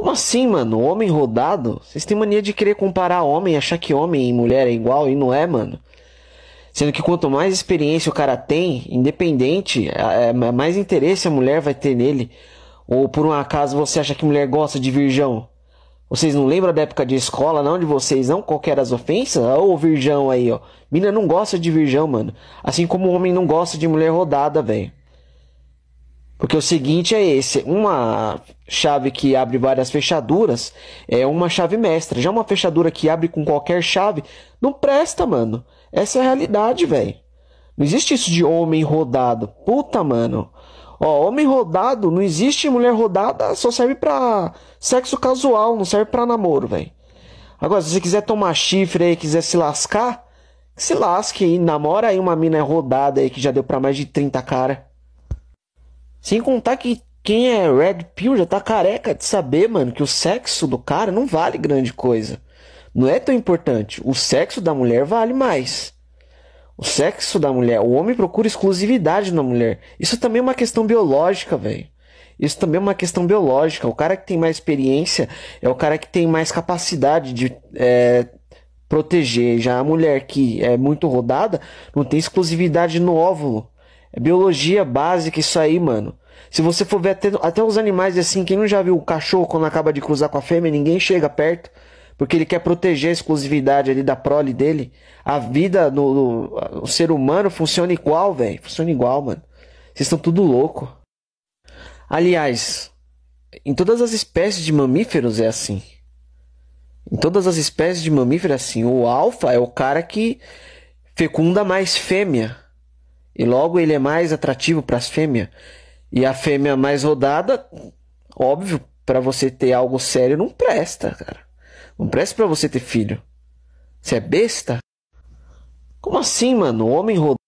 Como assim, mano? Homem rodado? Vocês têm mania de querer comparar homem, achar que homem e mulher é igual e não é, mano. Sendo que quanto mais experiência o cara tem, independente, é, é, é mais interesse a mulher vai ter nele. Ou por um acaso você acha que mulher gosta de virgão? Vocês não lembram da época de escola, não? De vocês, não? qualquer das as ofensas? Ô, oh, virgão aí, ó. Mina não gosta de virgão, mano. Assim como o homem não gosta de mulher rodada, velho. Porque o seguinte é esse: uma chave que abre várias fechaduras é uma chave mestra. Já uma fechadura que abre com qualquer chave não presta, mano. Essa é a realidade, velho. Não existe isso de homem rodado. Puta, mano. Ó, homem rodado, não existe mulher rodada, só serve pra sexo casual, não serve pra namoro, velho. Agora, se você quiser tomar chifre aí, quiser se lascar, se lasque aí, namora aí uma mina rodada aí que já deu pra mais de 30 cara. Sem contar que quem é Red Pill já tá careca de saber, mano, que o sexo do cara não vale grande coisa. Não é tão importante. O sexo da mulher vale mais. O sexo da mulher, o homem procura exclusividade na mulher. Isso também é uma questão biológica, velho. Isso também é uma questão biológica. O cara que tem mais experiência é o cara que tem mais capacidade de é, proteger. Já a mulher que é muito rodada não tem exclusividade no óvulo. É biologia básica isso aí, mano. Se você for ver até, até os animais assim, quem não já viu o cachorro quando acaba de cruzar com a fêmea, ninguém chega perto. Porque ele quer proteger a exclusividade ali da prole dele. A vida no, no, no ser humano funciona igual, velho. Funciona igual, mano. Vocês estão tudo louco. Aliás, em todas as espécies de mamíferos é assim. Em todas as espécies de mamíferos é assim. O alfa é o cara que fecunda mais fêmea. E logo ele é mais atrativo para as fêmeas. E a fêmea mais rodada, óbvio, para você ter algo sério não presta, cara. Não presta para você ter filho. Você é besta? Como assim, mano? O homem rodado